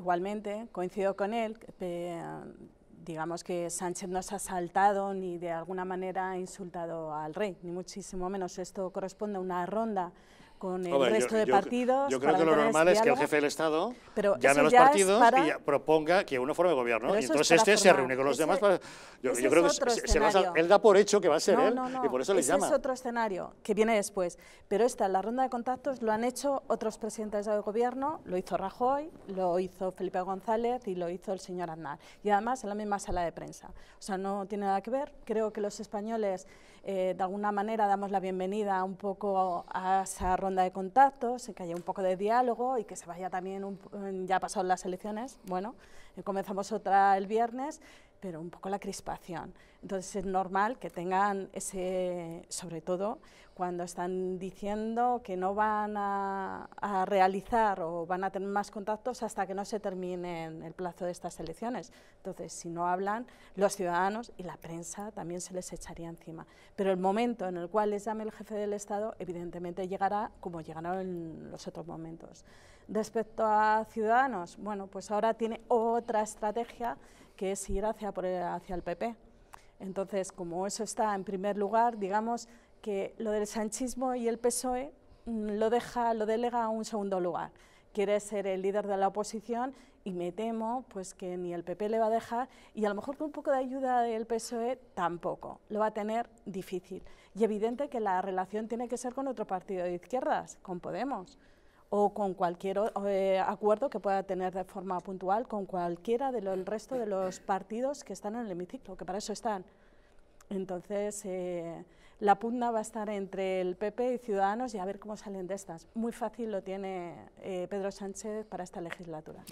Igualmente, coincido con él. Eh, digamos que Sánchez no se ha saltado ni de alguna manera ha insultado al rey, ni muchísimo menos. Esto corresponde a una ronda con el resto de partidos. Yo creo que lo normal es que el jefe del Estado llame a los partidos y proponga que uno forme gobierno. Y entonces este se reúne con los demás. Yo, creo que se, él da por hecho que va a ser él y por eso le llama. es otro escenario que viene después. Pero esta, la ronda de contactos, lo han hecho otros presidentes de gobierno, lo hizo Rajoy, lo hizo Felipe González y lo hizo el señor Aznar. Y además en la misma sala de prensa. O sea, no tiene nada que ver. Creo que los españoles, eh, de alguna manera, damos la bienvenida un poco a esa ronda de contactos, que haya un poco de diálogo y que se vaya también, ya pasaron las elecciones, bueno, eh, comenzamos otra el viernes pero un poco la crispación. Entonces es normal que tengan ese, sobre todo cuando están diciendo que no van a, a realizar o van a tener más contactos hasta que no se termine el plazo de estas elecciones. Entonces, si no hablan, los ciudadanos y la prensa también se les echaría encima. Pero el momento en el cual les llame el jefe del Estado, evidentemente llegará como llegaron en los otros momentos. Respecto a Ciudadanos, bueno, pues ahora tiene otra estrategia que es ir hacia, hacia el PP. Entonces, como eso está en primer lugar, digamos que lo del sanchismo y el PSOE mm, lo deja, lo delega a un segundo lugar. Quiere ser el líder de la oposición y me temo pues que ni el PP le va a dejar y a lo mejor con un poco de ayuda del PSOE tampoco, lo va a tener difícil. Y evidente que la relación tiene que ser con otro partido de izquierdas, con Podemos o con cualquier eh, acuerdo que pueda tener de forma puntual con cualquiera del resto de los partidos que están en el hemiciclo, que para eso están. Entonces, eh, la pugna va a estar entre el PP y Ciudadanos y a ver cómo salen de estas. Muy fácil lo tiene eh, Pedro Sánchez para esta legislatura.